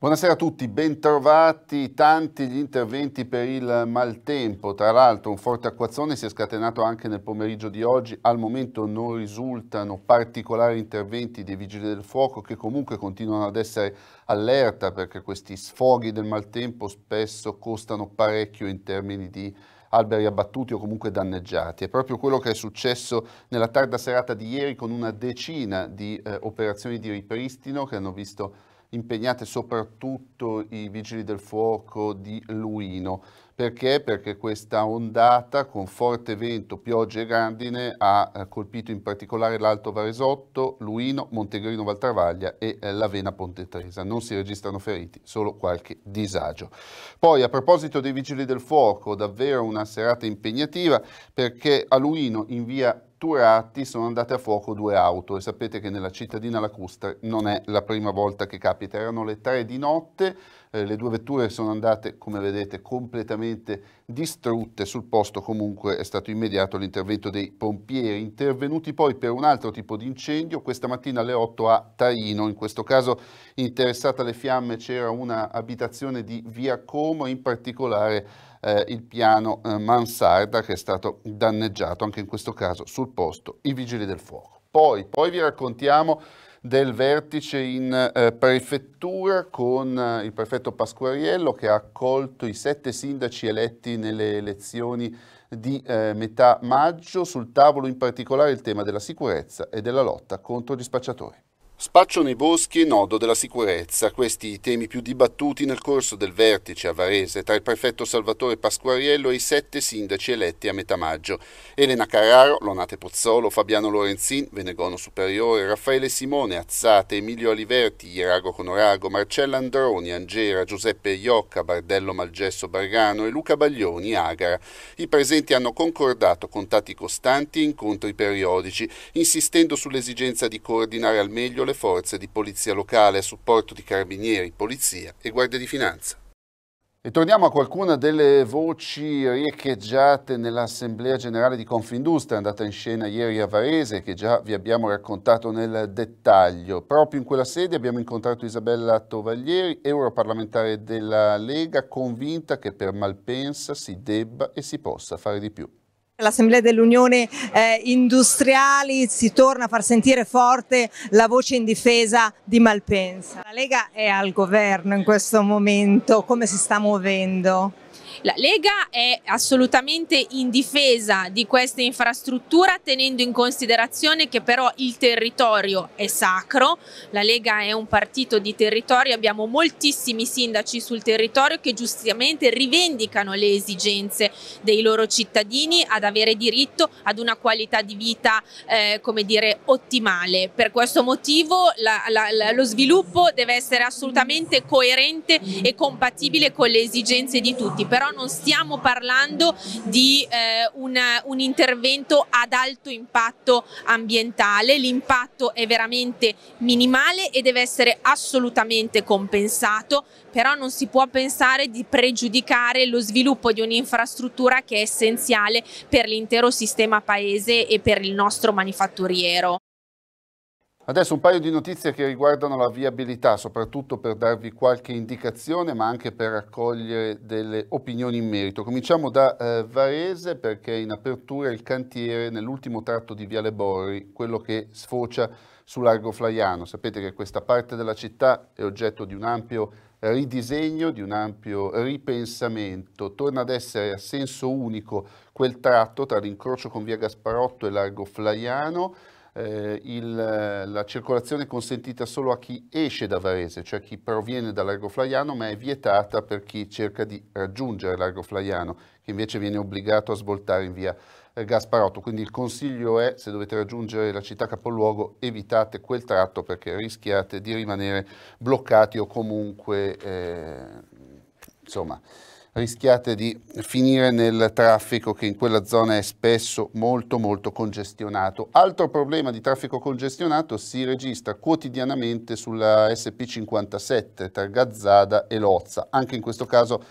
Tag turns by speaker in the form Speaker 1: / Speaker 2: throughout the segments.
Speaker 1: Buonasera a tutti, bentrovati. Tanti gli interventi per il maltempo. Tra l'altro, un forte acquazzone si è scatenato anche nel pomeriggio di oggi. Al momento non risultano particolari interventi dei vigili del fuoco che comunque continuano ad essere allerta perché questi sfoghi del maltempo spesso costano parecchio in termini di alberi abbattuti o comunque danneggiati. È proprio quello che è successo nella tarda serata di ieri con una decina di eh, operazioni di ripristino che hanno visto impegnate soprattutto i vigili del fuoco di Luino. Perché? Perché questa ondata con forte vento, piogge e grandine ha eh, colpito in particolare l'Alto Varesotto, Luino, Montegrino Valtravaglia e eh, l'Avena Ponte Tresa. Non si registrano feriti, solo qualche disagio. Poi a proposito dei vigili del fuoco, davvero una serata impegnativa perché a Luino in via Turati sono andate a fuoco due auto e sapete che nella cittadina lacustre non è la prima volta che capita, erano le tre di notte, eh, le due vetture sono andate come vedete completamente distrutte, sul posto comunque è stato immediato l'intervento dei pompieri, intervenuti poi per un altro tipo di incendio, questa mattina alle 8 a Taino, in questo caso interessata alle fiamme c'era una abitazione di via Como, in particolare eh, il piano eh, mansarda che è stato danneggiato anche in questo caso sul posto i vigili del fuoco. Poi, poi vi raccontiamo del vertice in eh, prefettura con eh, il prefetto Pasquariello che ha accolto i sette sindaci eletti nelle elezioni di eh, metà maggio, sul tavolo in particolare il tema della sicurezza e della lotta contro gli spacciatori. Spaccio nei boschi e nodo della sicurezza, questi i temi più dibattuti nel corso del vertice a Varese tra il prefetto Salvatore Pasquariello e i sette sindaci eletti a metà maggio. Elena Carraro, Lonate Pozzolo, Fabiano Lorenzin, Venegono Superiore, Raffaele Simone, Azzate, Emilio Aliverti, Irago Conorago, Marcella Androni, Angera, Giuseppe Iocca, Bardello Malgesso Bargano e Luca Baglioni, Agara. I presenti hanno concordato contatti costanti e incontri periodici, insistendo sull'esigenza di coordinare al meglio le forze di polizia locale a supporto di carabinieri, polizia e guardia di finanza. E torniamo a qualcuna delle voci riecheggiate nell'Assemblea Generale di Confindustria andata in scena ieri a Varese che già vi abbiamo raccontato nel dettaglio. Proprio in quella sede abbiamo incontrato Isabella Tovaglieri, europarlamentare della Lega, convinta che per Malpensa si debba e si possa fare di più.
Speaker 2: L'Assemblea dell'Unione eh, Industriali si torna a far sentire forte la voce in difesa di Malpensa. La Lega è al governo in questo momento, come si sta muovendo?
Speaker 3: La Lega è assolutamente in difesa di questa infrastruttura tenendo in considerazione che però il territorio è sacro, la Lega è un partito di territorio, abbiamo moltissimi sindaci sul territorio che giustamente rivendicano le esigenze dei loro cittadini ad avere diritto ad una qualità di vita eh, come dire ottimale. Per questo motivo la, la, la, lo sviluppo deve essere assolutamente coerente e compatibile con le esigenze di tutti. Però però non stiamo parlando di eh, un, un intervento ad alto impatto ambientale, l'impatto è veramente minimale e deve essere assolutamente compensato, però non si può pensare di pregiudicare lo sviluppo di un'infrastruttura che è essenziale per l'intero sistema paese e per il nostro manifatturiero.
Speaker 1: Adesso un paio di notizie che riguardano la viabilità, soprattutto per darvi qualche indicazione, ma anche per raccogliere delle opinioni in merito. Cominciamo da eh, Varese perché in apertura il cantiere nell'ultimo tratto di Viale Borri, quello che sfocia su Largo Flaiano. Sapete che questa parte della città è oggetto di un ampio ridisegno, di un ampio ripensamento. Torna ad essere a senso unico quel tratto tra l'incrocio con Via Gasparotto e Largo Flaiano eh, il, la circolazione è consentita solo a chi esce da Varese, cioè chi proviene da Largo Flaiano, ma è vietata per chi cerca di raggiungere Largo Flaiano, che invece viene obbligato a svoltare in via eh, Gasparotto. Quindi il consiglio è, se dovete raggiungere la città capoluogo, evitate quel tratto perché rischiate di rimanere bloccati o comunque, eh, insomma, rischiate di finire nel traffico che in quella zona è spesso molto molto congestionato. Altro problema di traffico congestionato si registra quotidianamente sulla SP57 tra Gazzada e Lozza. Anche in questo caso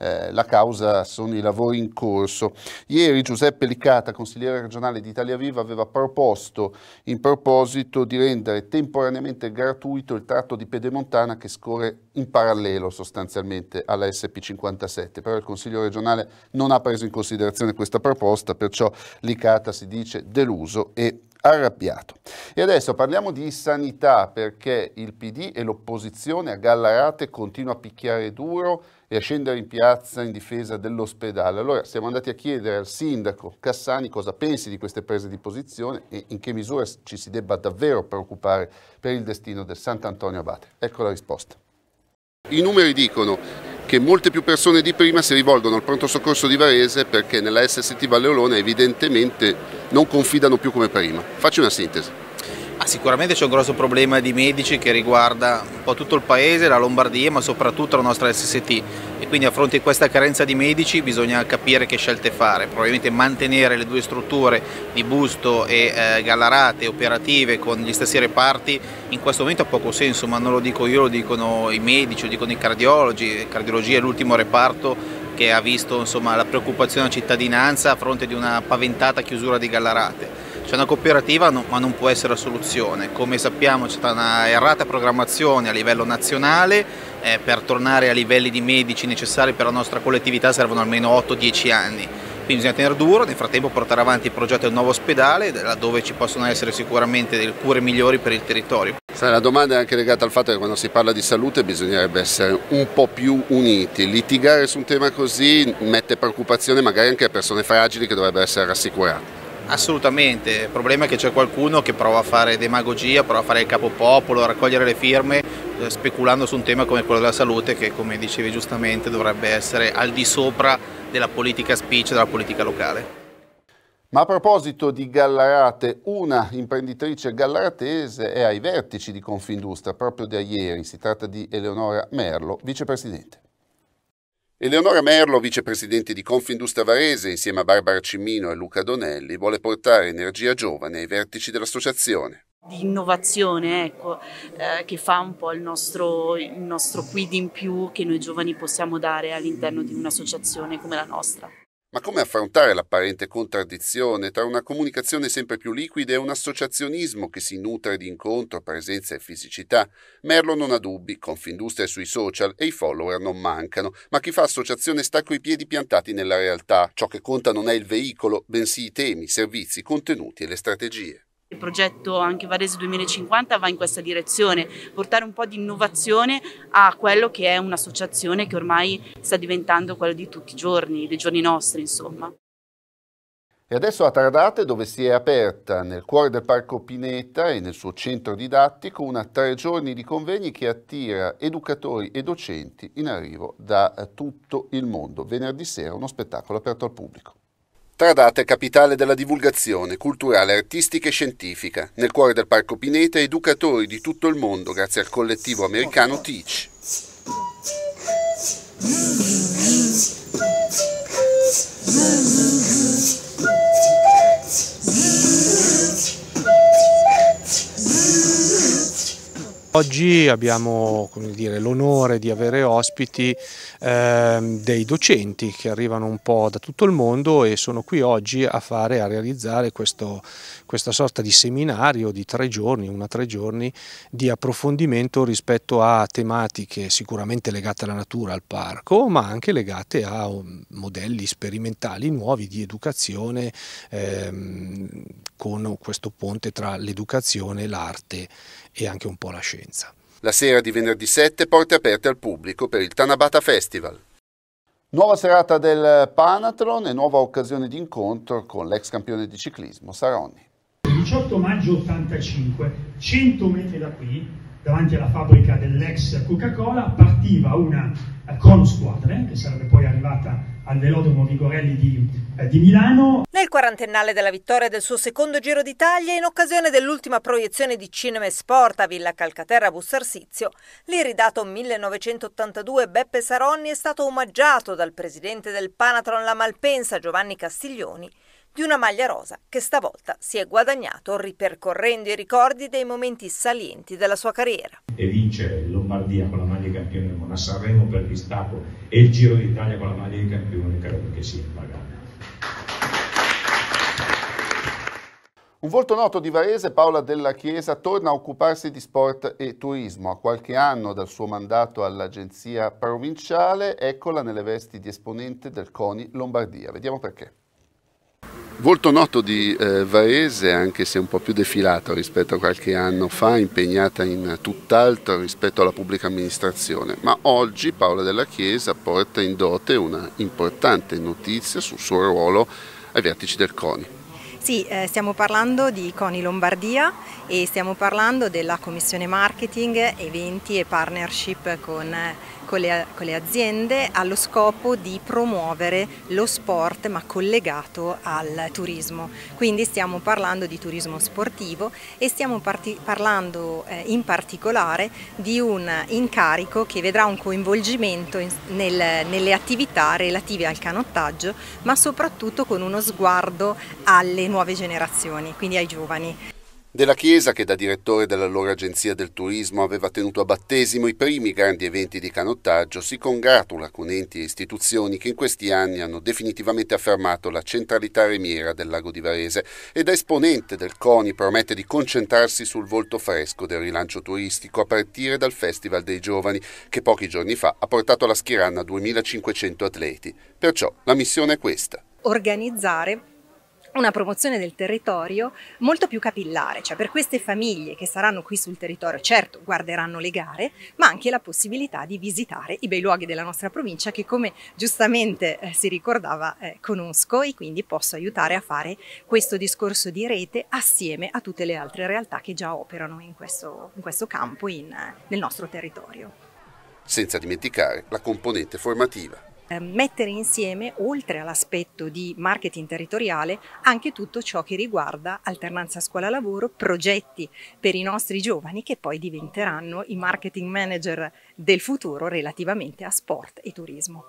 Speaker 1: eh, la causa sono i lavori in corso. Ieri Giuseppe Licata, consigliere regionale di Italia Viva, aveva proposto in proposito di rendere temporaneamente gratuito il tratto di Pedemontana che scorre in parallelo sostanzialmente alla SP57, però il Consiglio regionale non ha preso in considerazione questa proposta, perciò Licata si dice deluso e arrabbiato. E adesso parliamo di sanità perché il PD e l'opposizione a Gallarate continua a picchiare duro e a scendere in piazza in difesa dell'ospedale. Allora siamo andati a chiedere al sindaco Cassani cosa pensi di queste prese di posizione e in che misura ci si debba davvero preoccupare per il destino del Sant'Antonio Abate. Ecco la risposta. I numeri dicono che molte più persone di prima si rivolgono al pronto soccorso di Varese perché nella SST Valleolone evidentemente non confidano più come prima. Faccio una sintesi. Sicuramente
Speaker 4: c'è un grosso problema di medici che riguarda un po' tutto il paese, la Lombardia, ma soprattutto la nostra SST e quindi a fronte di questa carenza di medici bisogna capire che scelte fare, probabilmente mantenere le due strutture di Busto e eh, Gallarate operative con gli stessi reparti in questo momento ha poco senso, ma non lo dico io, lo dicono i medici, lo dicono i cardiologi, cardiologia è l'ultimo reparto che ha visto insomma, la preoccupazione della cittadinanza a fronte di una paventata chiusura di Gallarate. C'è una cooperativa no, ma non può essere la soluzione. Come sappiamo c'è stata una errata programmazione a livello nazionale, eh, per tornare a livelli di medici necessari per la nostra collettività servono almeno 8-10 anni. Quindi bisogna tenere duro, nel frattempo portare avanti il progetto del nuovo ospedale, laddove ci possono essere sicuramente delle cure migliori per il territorio.
Speaker 1: La domanda è anche legata al fatto che quando si parla di salute bisognerebbe essere un po' più uniti. Litigare su un tema così mette preoccupazione magari anche a persone fragili che dovrebbero essere rassicurate.
Speaker 4: Assolutamente, il problema è che c'è qualcuno che prova a fare demagogia, prova a fare il capopopolo, a raccogliere le firme, eh, speculando su un tema come quello della salute che come dicevi giustamente dovrebbe essere al di sopra della politica spiccia, della politica locale.
Speaker 1: Ma a proposito di Gallarate, una imprenditrice gallaratese è ai vertici di Confindustria proprio da ieri, si tratta di Eleonora Merlo, vicepresidente. Eleonora Merlo, vicepresidente di Confindustria Varese, insieme a Barbara Cimmino e Luca Donelli, vuole portare energia giovane ai vertici dell'associazione
Speaker 3: di innovazione ecco, eh, che fa un po' il nostro, il nostro quid in più che noi giovani possiamo dare all'interno di un'associazione come la nostra.
Speaker 1: Ma come affrontare l'apparente contraddizione tra una comunicazione sempre più liquida e un associazionismo che si nutre di incontro, presenza e fisicità? Merlo non ha dubbi, Confindustria è sui social e i follower non mancano, ma chi fa associazione sta coi piedi piantati nella realtà. Ciò che conta non è il veicolo, bensì i temi, i servizi, i contenuti e le strategie.
Speaker 3: Il progetto anche Varese 2050 va in questa direzione, portare un po' di innovazione a quello che è un'associazione che ormai sta diventando quello di tutti i giorni, dei giorni nostri insomma.
Speaker 1: E adesso a Tardate, dove si è aperta nel cuore del Parco Pineta e nel suo centro didattico una tre giorni di convegni che attira educatori e docenti in arrivo da tutto il mondo. Venerdì sera uno spettacolo aperto al pubblico. Tradate è capitale della divulgazione culturale, artistica e scientifica. Nel cuore del Parco Pineta, educatori di tutto il mondo grazie al collettivo americano Teach.
Speaker 5: Oggi abbiamo l'onore di avere ospiti Ehm, dei docenti che arrivano un po' da tutto il mondo e sono qui oggi a fare, a realizzare questo, questa sorta di seminario di tre giorni, una tre giorni di approfondimento rispetto a tematiche sicuramente legate alla natura, al parco, ma anche legate a um, modelli sperimentali nuovi di educazione ehm, con questo ponte tra l'educazione, l'arte
Speaker 1: e anche un po' la scienza. La sera di venerdì 7 porte aperte al pubblico per il Tanabata Festival. Nuova serata del Panatron e nuova occasione di incontro con l'ex campione di ciclismo Saronni.
Speaker 6: Il 18 maggio 85, 100 metri da qui, davanti alla fabbrica dell'ex Coca-Cola, partiva una con squadre, che sarebbe poi arrivata al velodromo Vigorelli di, eh, di, Milano.
Speaker 2: Nel quarantennale della vittoria del suo secondo Giro d'Italia, in occasione dell'ultima proiezione di Cinema e Sport a Villa Calcaterra Bussarsizio, l'iridato 1982 Beppe Saronni è stato omaggiato dal presidente del Panatron La Malpensa Giovanni Castiglioni di una maglia rosa che stavolta si è guadagnato ripercorrendo i ricordi dei momenti salienti della sua carriera.
Speaker 6: E vince Lombardia con la maglia di campione Mona Sanremo per distacco
Speaker 5: e il Giro d'Italia con la maglia di campione credo che sia pagato.
Speaker 1: Un volto noto di Varese, Paola Della Chiesa, torna a occuparsi di sport e turismo. A qualche anno dal suo mandato all'agenzia provinciale, eccola nelle vesti di esponente del CONI Lombardia. Vediamo perché. Volto noto di eh, Varese, anche se un po' più defilato rispetto a qualche anno fa, impegnata in tutt'altro rispetto alla pubblica amministrazione, ma oggi Paola della Chiesa porta in dote una importante notizia sul suo ruolo ai vertici del CONI.
Speaker 7: Sì, eh, stiamo parlando di Coni Lombardia e stiamo parlando della commissione marketing, eventi e partnership con, con, le, con le aziende allo scopo di promuovere lo sport ma collegato al turismo. Quindi stiamo parlando di turismo sportivo e stiamo parlando eh, in particolare di un incarico che vedrà un coinvolgimento in, nel, nelle attività relative al canottaggio ma soprattutto con uno sguardo alle nuove nuove generazioni, quindi ai giovani.
Speaker 1: Della Chiesa, che da direttore dell'allora Agenzia del Turismo aveva tenuto a battesimo i primi grandi eventi di canottaggio, si congratula con enti e istituzioni che in questi anni hanno definitivamente affermato la centralità remiera del lago di Varese e da esponente del CONI promette di concentrarsi sul volto fresco del rilancio turistico a partire dal Festival dei Giovani, che pochi giorni fa ha portato alla Schiranna 2500 atleti. Perciò la missione è questa.
Speaker 7: Organizzare una promozione del territorio molto più capillare, cioè per queste famiglie che saranno qui sul territorio, certo guarderanno le gare, ma anche la possibilità di visitare i bei luoghi della nostra provincia che come giustamente eh, si ricordava eh, conosco e quindi posso aiutare a fare questo discorso di rete assieme a tutte le altre realtà che già operano in questo, in questo campo in, eh, nel nostro territorio.
Speaker 1: Senza dimenticare la componente formativa.
Speaker 7: Ehm, mettere insieme, oltre all'aspetto di marketing territoriale, anche tutto ciò che riguarda alternanza scuola-lavoro, progetti per i nostri giovani che poi diventeranno i marketing manager del futuro relativamente a sport
Speaker 6: e turismo.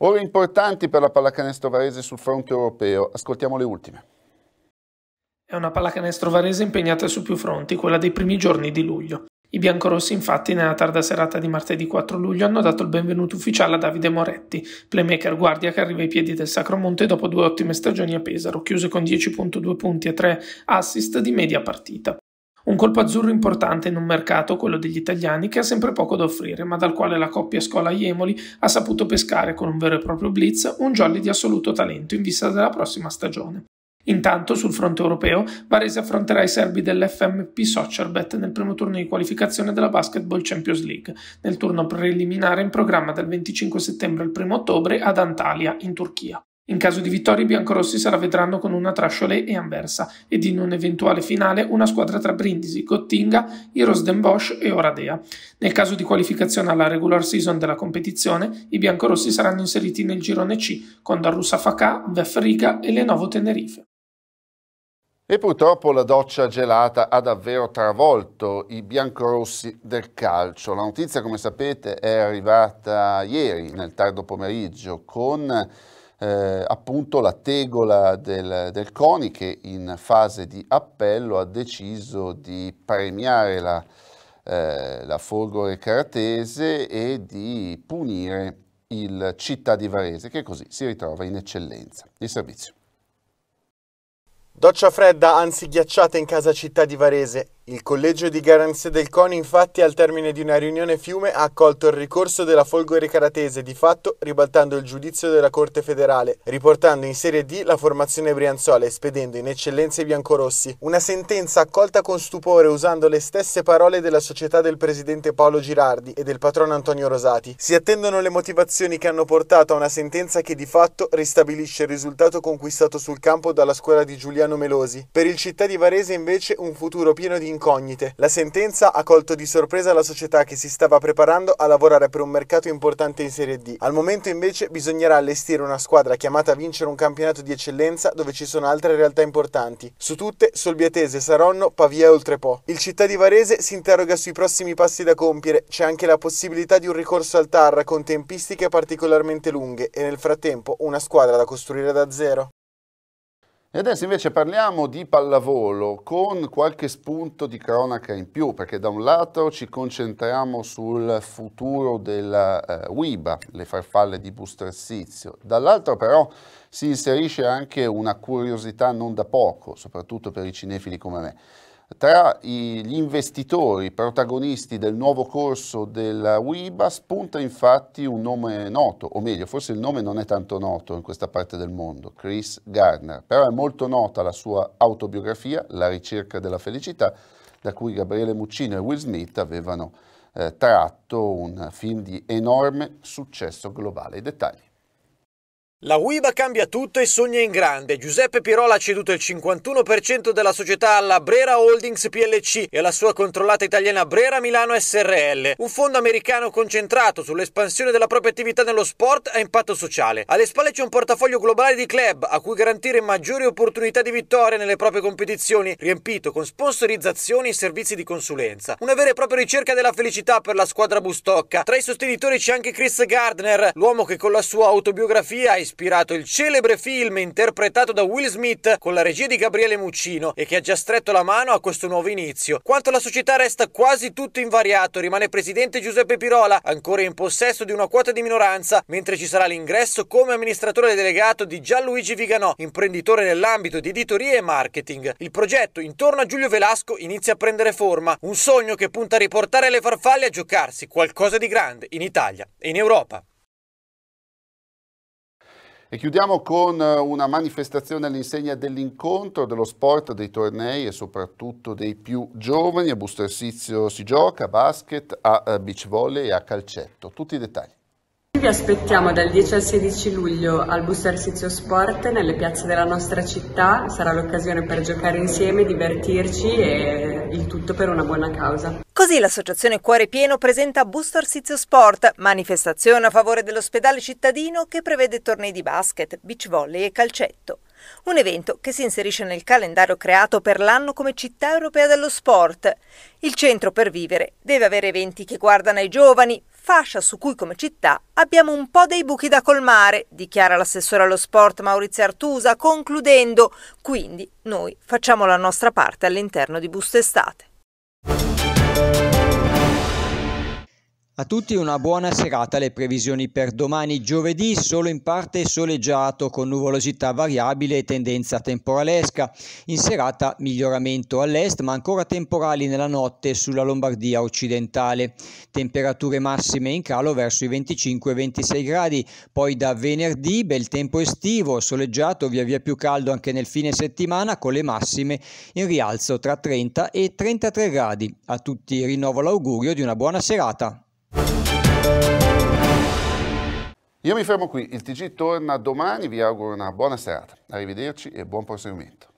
Speaker 1: Ore importanti per la pallacanestro varese sul fronte europeo, ascoltiamo le ultime.
Speaker 6: È una pallacanestro varese impegnata su più fronti, quella dei primi giorni di luglio. I biancorossi, infatti, nella tarda serata di martedì 4 luglio hanno dato il benvenuto ufficiale a Davide Moretti, playmaker guardia che arriva ai piedi del Sacromonte dopo due ottime stagioni a Pesaro, chiuse con 10.2 punti e 3 assist di media partita. Un colpo azzurro importante in un mercato, quello degli italiani, che ha sempre poco da offrire, ma dal quale la coppia Scola-Iemoli ha saputo pescare con un vero e proprio blitz un jolly di assoluto talento in vista della prossima stagione. Intanto, sul fronte europeo, Varese affronterà i serbi dell'FMP Soccerbet nel primo turno di qualificazione della Basketball Champions League, nel turno preliminare in programma dal 25 settembre al 1 ottobre ad Antalya, in Turchia. In caso di vittoria, i biancorossi se la vedranno con una tra Cholet e Anversa, ed in un'eventuale finale una squadra tra Brindisi, Gottinga, Iros Den Bosch e Oradea. Nel caso di qualificazione alla regular season della competizione, i biancorossi saranno inseriti nel girone C con Darussa Fakà, Vef Riga e Lenovo Tenerife.
Speaker 1: E purtroppo la doccia gelata ha davvero travolto i biancorossi del calcio. La notizia, come sapete, è arrivata ieri nel tardo pomeriggio con eh, appunto la tegola del, del, CONI che in fase di appello ha deciso di premiare la, eh, la Folgore Caratese e di punire il Città di Varese che così si ritrova in eccellenza. Il servizio.
Speaker 8: Doccia fredda, anzi ghiacciata in casa città di Varese il collegio di garanzia del CONI infatti al termine di una riunione fiume ha accolto il ricorso della Folgore Caratese di fatto ribaltando il giudizio della Corte federale, riportando in Serie D la formazione Brianzola e spedendo in eccellenza i biancorossi. Una sentenza accolta con stupore usando le stesse parole della società del presidente Paolo Girardi e del patrono Antonio Rosati. Si attendono le motivazioni che hanno portato a una sentenza che di fatto ristabilisce il risultato conquistato sul campo dalla scuola di Giuliano Melosi. Per il città di Varese invece un futuro pieno di incognite. La sentenza ha colto di sorpresa la società che si stava preparando a lavorare per un mercato importante in Serie D. Al momento invece bisognerà allestire una squadra chiamata a vincere un campionato di eccellenza dove ci sono altre realtà importanti. Su tutte Solbiatese, Saronno, Pavia e Oltrepo. Il città di Varese si interroga sui prossimi passi da compiere, c'è anche la possibilità di un ricorso al TAR con tempistiche particolarmente lunghe e nel frattempo una squadra da costruire da zero.
Speaker 1: E adesso invece parliamo di pallavolo con qualche spunto di cronaca in più, perché da un lato ci concentriamo sul futuro della eh, Uiba, le farfalle di Bustrassizio, dall'altro però si inserisce anche una curiosità non da poco, soprattutto per i cinefili come me tra gli investitori protagonisti del nuovo corso della UIBA spunta infatti un nome noto, o meglio, forse il nome non è tanto noto in questa parte del mondo, Chris Gardner, però è molto nota la sua autobiografia, La ricerca della felicità, da cui Gabriele Muccino e Will Smith avevano eh, tratto un film di enorme successo globale. I dettagli.
Speaker 5: La UIBA cambia tutto e sogna in grande. Giuseppe Pirola ha ceduto il 51% della società alla Brera Holdings PLC e alla sua controllata italiana Brera Milano SRL, un fondo americano concentrato sull'espansione della propria attività nello sport a impatto sociale. Alle spalle c'è un portafoglio globale di club a cui garantire maggiori opportunità di vittoria nelle proprie competizioni, riempito con sponsorizzazioni e servizi di consulenza. Una vera e propria ricerca della felicità per la squadra bustocca. Tra i sostenitori c'è anche Chris Gardner, l'uomo che con la sua autobiografia ha ispirato il celebre film interpretato da Will Smith con la regia di Gabriele Muccino e che ha già stretto la mano a questo nuovo inizio. Quanto alla società resta quasi tutto invariato, rimane presidente Giuseppe Pirola, ancora in possesso di una quota di minoranza, mentre ci sarà l'ingresso come amministratore delegato di Gianluigi Viganò, imprenditore nell'ambito di editoria e marketing. Il progetto intorno a Giulio Velasco inizia a prendere forma, un sogno che punta a riportare le farfalle a giocarsi qualcosa di grande in Italia e in Europa.
Speaker 1: E chiudiamo con eh, una manifestazione all'insegna dell'incontro, dello sport, dei tornei e soprattutto dei più giovani. A Busto Arsizio si gioca a basket, a eh, beach volley e a calcetto. Tutti i dettagli vi
Speaker 7: aspettiamo dal 10 al 16 luglio al Busto Arsizio Sport nelle piazze della nostra città,
Speaker 2: sarà l'occasione per giocare insieme, divertirci e il tutto per una buona causa. Così l'associazione Cuore Pieno presenta Busto Arsizio Sport, manifestazione a favore dell'ospedale cittadino che prevede tornei di basket, beach volley e calcetto un evento che si inserisce nel calendario creato per l'anno come città europea dello sport. Il centro per vivere deve avere eventi che guardano ai giovani, fascia su cui come città abbiamo un po' dei buchi da colmare, dichiara l'assessore allo sport Maurizio Artusa, concludendo, quindi noi facciamo la nostra parte all'interno di Busto Estate. A tutti una buona serata. Le previsioni per domani giovedì solo in parte soleggiato con nuvolosità variabile e tendenza temporalesca. In serata miglioramento all'est ma ancora temporali nella notte sulla Lombardia occidentale. Temperature massime in calo verso i 25-26 gradi. Poi da venerdì bel tempo estivo, soleggiato via via più caldo anche nel fine settimana con le massime in rialzo tra 30 e 33 gradi. A tutti
Speaker 1: rinnovo l'augurio di una buona serata. Io mi fermo qui, il TG torna domani, vi auguro una buona serata. Arrivederci e buon proseguimento.